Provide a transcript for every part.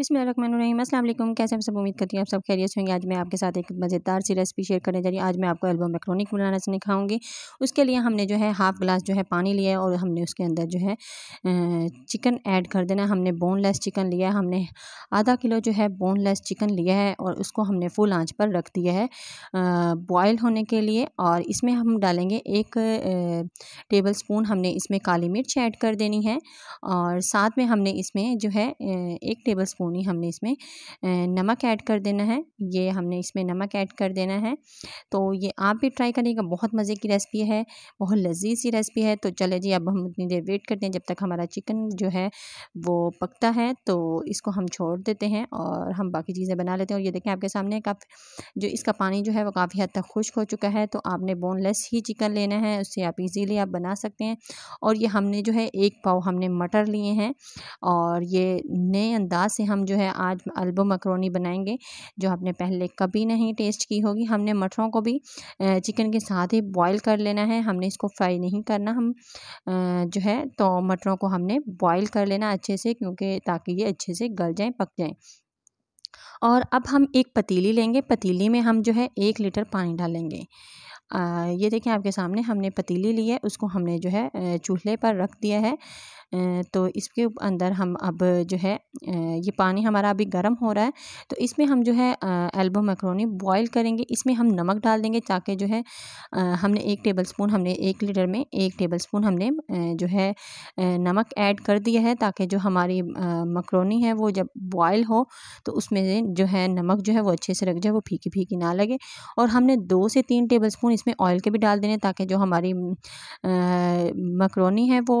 रही अल्लाम कैसे हम सब उम्मीद करती हूँ आप सब खैरियत होंगे आज मैं आपके साथ एक मज़ेदार सी रेसिपी शेयर करने जा रही हूँ आज मैं आपको एल्बम मैक्रोनिक बनाना सिखाऊंगी उसके लिए हमने जो है हाफ़ ग्लास जो है पानी लिया है और हमने उसके अंदर जो है चिकन ऐड कर देना हमने बोनलेस चिकन लिया है हमने आधा किलो जो है बोनलेस चिकन लिया है और उसको हमने फुल आँच पर रख दिया है बॉयल होने के लिए और इसमें हम डालेंगे एक टेबल स्पून हमने इसमें काली मिर्च ऐड कर देनी है और साथ में हमने इसमें जो है एक टेबल स्पून स्पून ही हमने इसमें नमक ऐड कर देना है ये हमने इसमें नमक ऐड कर देना है तो ये आप भी ट्राई करिएगा बहुत मज़े की रेसिपी है बहुत लजीज सी रेसिपी है तो चले जी अब हम उतनी देर वेट करते हैं जब तक हमारा चिकन जो है वो पकता है तो इसको हम छोड़ देते हैं और हम बाकी चीज़ें बना लेते हैं और ये देखें आपके सामने काफ़ी जो इसका पानी जो है वो काफ़ी हद तक खुश्क हो चुका है तो आपने बोनलेस ही चिकन लेना है उससे आप इजीली आप बना सकते हैं और ये हमने जो है एक पाव हमने मटर लिए हैं और ये नए अंदाज से हम हम जो है आज अल्बो मकरोनी बनाएंगे जो आपने पहले कभी नहीं टेस्ट की होगी हमने मटरों को भी चिकन के साथ ही बॉईल कर लेना है हमने इसको फ्राई नहीं करना हम जो है तो मटरों को हमने बॉईल कर लेना अच्छे से क्योंकि ताकि ये अच्छे से गल जाएँ पक जाएँ और अब हम एक पतीली लेंगे पतीली में हम जो है एक लीटर पानी डालेंगे आ, ये देखें आपके सामने हमने पतीली ली है उसको हमने जो है चूल्हे पर रख दिया है तो इसके अंदर हम अब जो है ये पानी हमारा अभी गर्म हो रहा है तो इसमें हम जो है एल्बो मैक्रोनी बॉईल करेंगे इसमें हम नमक डाल देंगे ताकि जो है हमने एक टेबल स्पून हमने एक लीटर में एक टेबल स्पून हमने जो है नमक ऐड कर दिया है ताकि जो हमारी मक्रोनी है वो जब बॉयल हो तो उसमें जो है नमक जो है वो अच्छे से रख जाए वो फीकी फीकी ना लगे और हमने दो से तीन टेबल स्पून इसमें ऑयल के भी डाल देने ताकि जो हमारी मक्रोनी है वो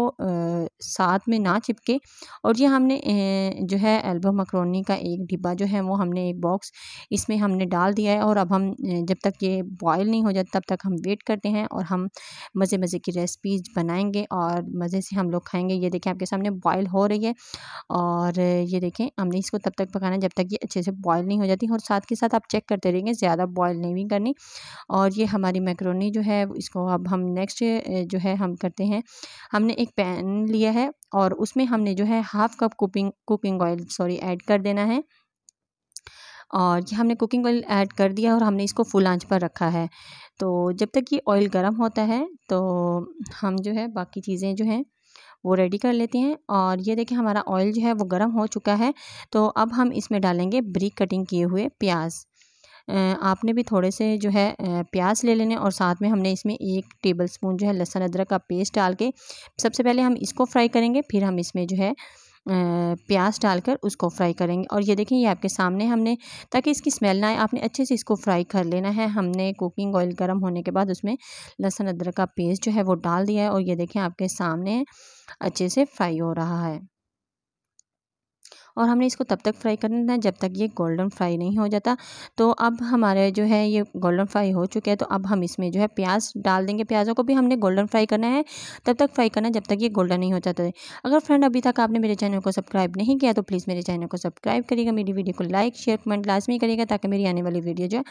साथ में ना चिपके और ये हमने जो है एल्बो मकरोनी का एक डिब्बा जो है वो हमने एक बॉक्स इसमें हमने डाल दिया है और अब हम जब तक ये बॉयल नहीं हो जाता तब तक हम वेट करते हैं और हम मज़े मज़े की रेसिपीज बनाएंगे और मज़े से हम लोग खाएंगे ये देखें आपके सामने बॉयल हो रही है और ये देखें हमने इसको तब तक पकाना है जब तक ये अच्छे से बॉयल नहीं हो जाती और साथ के साथ आप चेक करते रहेंगे ज़्यादा बॉयल नहीं करनी और ये हमारी मैक्रोनी जो है इसको अब हम नेक्स्ट जो है हम करते हैं हमने एक पैन लिया है है और उसमें हमने जो है half cup cooking cooking oil sorry add कर देना है और ये हमने कुकिंग ऑयल ऐड कर दिया और हमने इसको फुल आंच पर रखा है तो जब तक ये ऑयल गर्म होता है तो हम जो है बाकी चीज़ें जो हैं वो रेडी कर लेते हैं और ये देखिए हमारा ऑयल जो है वो गर्म हो चुका है तो अब हम इसमें डालेंगे ब्रिक कटिंग किए हुए प्याज आपने भी थोड़े से जो है प्याज ले लेने और साथ में हमने इसमें एक टेबल स्पून जो है लहसुन अदरक का पेस्ट डाल के सबसे पहले हम इसको फ्राई करेंगे फिर हम इसमें जो है प्याज डालकर उसको फ्राई करेंगे और ये देखें ये आपके सामने हमने ताकि इसकी स्मेल ना आए आपने अच्छे से इसको फ्राई कर लेना है हमने कुकिंग ऑयल गर्म होने के बाद उसमें लहसुन अदरक का पेस्ट जो है वो डाल दिया है और ये देखें आपके सामने अच्छे से फ्राई हो रहा है और हमने इसको तब तक फ्राई करना है जब तक ये गोल्डन फ्राई नहीं हो जाता तो अब हमारे जो है ये गोल्डन फ्राई हो चुके हैं तो अब हम इसमें जो है प्याज डाल देंगे प्याज़ों को भी हमने गोल्डन फ्राई करना है तब तक फ्राई करना है जब तक ये गोल्डन नहीं हो जाता है अगर फ्रेंड अभी तक आपने मेरे चैनल को सब्सक्राइब नहीं किया तो प्लीज़ मेरे चैनल को सब्सक्राइब करिएगा मेरी वीडियो को लाइक शेयर कमेंट लाजमी करिएगा ताकि मेरी आने वाली वीडियो जो है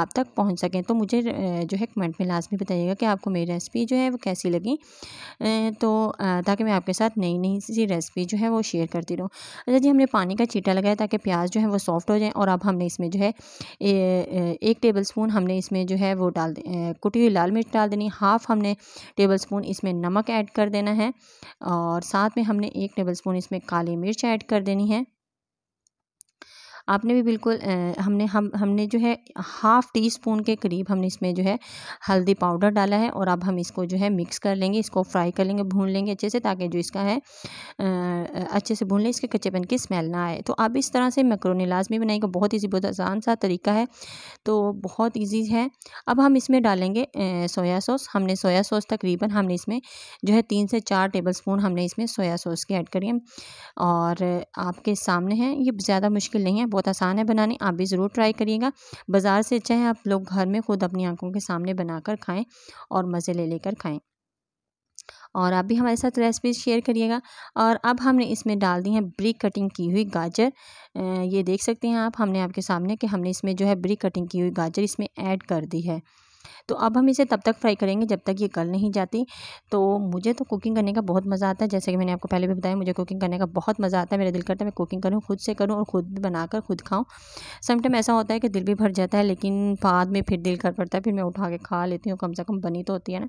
आप तक पहुँच सकें तो मुझे जो है कमेंट में लाजमी बताइएगा कि आपको मेरी रेसिपी जो है वो कैसी लगी तो ताकि मैं आपके साथ नई नई सी रेसिपी जो है वो शेयर करती रहूँ अच्छा जी हमने पानी का छीटा लगाया ताकि प्याज जो है वो सॉफ्ट हो जाए और अब हमने इसमें जो है एक टेबल स्पून हमने इसमें जो है वो डाल कुटी हुई लाल मिर्च डाल देनी हाफ़ हमने टेबल स्पून इसमें नमक ऐड कर देना है और साथ में हमने एक टेबल स्पून इसमें काली मिर्च ऐड कर देनी है आपने भी बिल्कुल हमने हम हमने जो है हाफ़ टी स्पून के करीब हमने इसमें जो है हल्दी पाउडर डाला है और अब हम इसको जो है मिक्स कर लेंगे इसको फ्राई कर लेंगे भून लेंगे अच्छे से ताकि जो इसका है अच्छे से भून लें इसके कच्चेपन की स्मेल ना आए तो अब इस तरह से मैक्रोनी लाजमी बनाएंगे बहुत ईजी बहुत आसान सा तरीका है तो बहुत ईजी है अब हम इसमें डालेंगे सोया सॉस हमने सोया सॉस तकरीबन हमने इसमें जो है तीन से चार टेबल स्पून हमने इसमें सोया सॉस की ऐड करी है और आपके सामने है ये ज़्यादा मुश्किल नहीं है बहुत आसान है बनाने आप भी ज़रूर ट्राई करिएगा बाज़ार से अच्छा है आप लोग घर में ख़ुद अपनी आंखों के सामने बनाकर खाएं और मज़े ले लेकर खाएं और आप भी हमारे साथ रेसिपी शेयर करिएगा और अब हमने इसमें डाल दी है ब्रिक कटिंग की हुई गाजर ये देख सकते हैं आप हमने आपके सामने कि हमने इसमें जो है ब्रिक कटिंग की हुई गाजर इसमें ऐड कर दी है तो अब हम इसे तब तक फ्राई करेंगे जब तक ये गल नहीं जाती तो मुझे तो कुकिंग करने का बहुत मज़ा आता है जैसे कि मैंने आपको पहले भी बताया मुझे कुकिंग करने का बहुत मज़ा आता है मेरा दिल करता है मैं कुकिंग करूँ खुद से करूँ और खुद भी बनाकर खुद खाऊँ समटाइम ऐसा होता है कि दिल भी भर जाता है लेकिन बाद में फिर दिल कर पड़ता है फिर मैं उठा के खा लेती हूँ कम से कम बनी तो होती है ना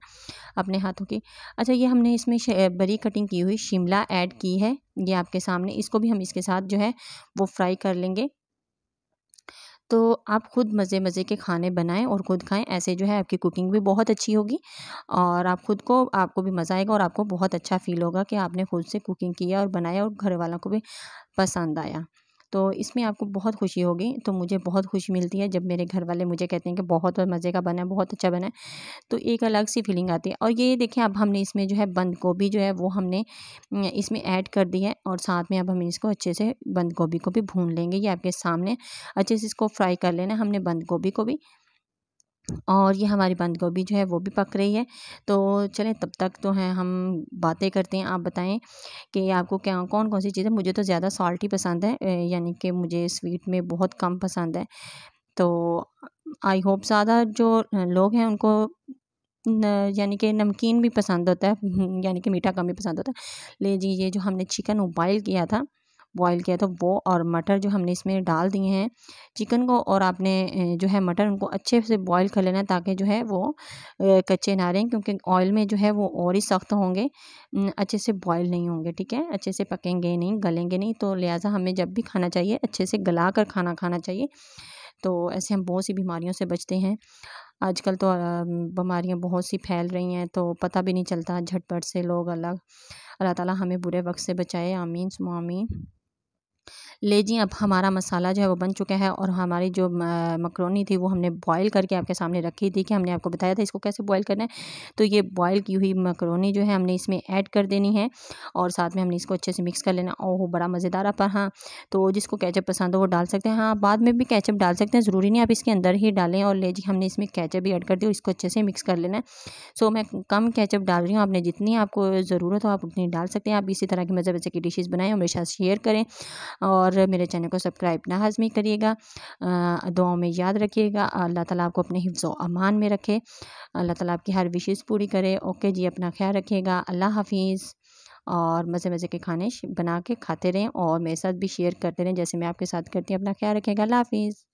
अपने हाथों की अच्छा ये हमने इसमें बरी कटिंग की हुई शिमला ऐड की है ये आपके सामने इसको भी हम इसके साथ जो है वो फ्राई कर लेंगे तो आप ख़ुद मज़े मज़े के खाने बनाएं और ख़ुद खाएं ऐसे जो है आपकी कुकिंग भी बहुत अच्छी होगी और आप ख़ुद को आपको भी मज़ा आएगा और आपको बहुत अच्छा फ़ील होगा कि आपने ख़ुद से कुकिंग किया और बनाया और घर वालों को भी पसंद आया तो इसमें आपको बहुत खुशी होगी तो मुझे बहुत खुशी मिलती है जब मेरे घर वाले मुझे कहते हैं कि बहुत मज़े का बना है बहुत अच्छा बना है तो एक अलग सी फीलिंग आती है और ये देखिए अब हमने इसमें जो है बंद गोभी जो है वो हमने इसमें ऐड कर दी है और साथ में अब हम इसको अच्छे से बंद गोभी को भी भून लेंगे ये आपके सामने अच्छे से इसको फ्राई कर लेना हमने बंद गोभी को भी और ये हमारी बंद गोभी जो है वो भी पक रही है तो चलें तब तक तो हैं हम बातें करते हैं आप बताएं कि आपको क्या कौन कौन सी चीज़ें मुझे तो ज़्यादा सॉल्ट ही पसंद है यानी कि मुझे स्वीट में बहुत कम पसंद है तो आई होप ज़्यादा जो लोग हैं उनको यानी कि नमकीन भी पसंद होता है यानी कि मीठा कम भी पसंद होता है ले जी ये जो हमने चिकन उबाइल किया था बॉईल किया था तो वो और मटर जो हमने इसमें डाल दिए हैं चिकन को और आपने जो है मटर उनको अच्छे से बॉईल कर लेना ताकि जो है वो कच्चे ना रहें क्योंकि ऑयल में जो है वो और ही सख्त होंगे अच्छे से बॉयल नहीं होंगे ठीक है अच्छे से पकेंगे नहीं गलेंगे नहीं तो लिहाजा हमें जब भी खाना चाहिए अच्छे से गला कर खाना खाना चाहिए तो ऐसे हम बहुत सी बीमारियों से बचते हैं आजकल तो बीमारियाँ बहुत सी फैल रही हैं तो पता भी नहीं चलता झटपट से लोग अलग अल्लाह ताला हमें बुरे वक्त से बचाए आमीन सुमामीन ले जी अब हमारा मसाला जो है वो बन चुका है और हमारी जो मकरोनी थी वो हमने बॉईल करके आपके सामने रखी थी कि हमने आपको बताया था इसको कैसे बॉईल करना है तो ये बॉईल की हुई मकरोनी जो है हमने इसमें ऐड कर देनी है और साथ में हमने इसको अच्छे से मिक्स कर लेना और वो बड़ा मज़ेदार पर हाँ तो जिसको कैचअप पसंद हो वो डाल सकते हैं हाँ बाद में भी कैचअप डाल सकते हैं ज़रूरी नहीं आप इसके अंदर ही डालें और ले जी हमने इसमें कैचअप भी ऐड कर दी और इसको अच्छे से मिक्स कर लेना है सो मैं कम कैचअप डाल रही हूँ आपने जितनी आपको ज़रूरत हो आप उतनी डाल सकते हैं आप इसी तरह की मज़े मज़े की डिशेज़ बनाएँ हमेशा शेयर करें और और मेरे चैनल को सब्सक्राइब ना हाजमी करिएगा दुआओं में याद रखिएगा अल्लाह ताला आपको अपने हिफ्ज़ अमान में रखे अल्लाह ताला आपकी हर विशेज़ पूरी करे ओके जी अपना ख्याल रखिएगा अल्लाह हाफिज़ और मज़े मज़े के खाने बना के खाते रहें और मेरे साथ भी शेयर करते रहें जैसे मैं आपके साथ करती हूँ अपना ख्याल रखेगा अल्लाह हाफिज़